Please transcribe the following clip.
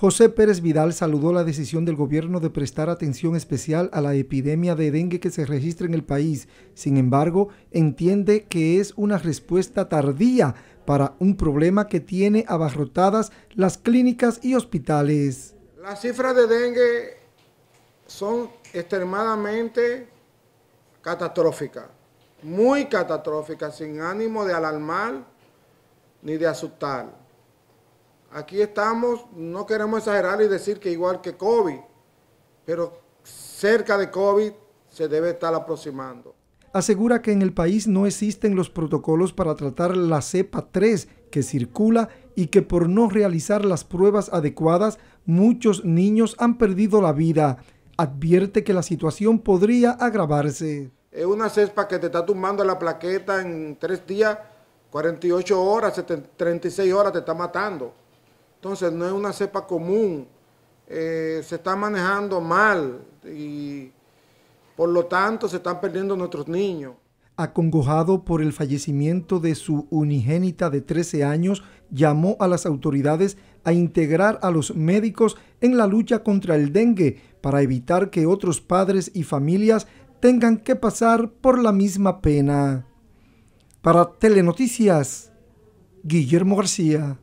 José Pérez Vidal saludó la decisión del gobierno de prestar atención especial a la epidemia de dengue que se registra en el país. Sin embargo, entiende que es una respuesta tardía para un problema que tiene abarrotadas las clínicas y hospitales. Las cifras de dengue son extremadamente catastróficas, muy catastróficas, sin ánimo de alarmar ni de asustar aquí estamos, no queremos exagerar y decir que igual que COVID, pero cerca de COVID se debe estar aproximando. Asegura que en el país no existen los protocolos para tratar la cepa 3 que circula y que por no realizar las pruebas adecuadas muchos niños han perdido la vida. Advierte que la situación podría agravarse. Es una cepa que te está tumbando la plaqueta en tres días, 48 horas, 36 horas te está matando. Entonces no es una cepa común, eh, se está manejando mal y por lo tanto se están perdiendo nuestros niños. Acongojado por el fallecimiento de su unigénita de 13 años, llamó a las autoridades a integrar a los médicos en la lucha contra el dengue para evitar que otros padres y familias tengan que pasar por la misma pena. Para Telenoticias, Guillermo García.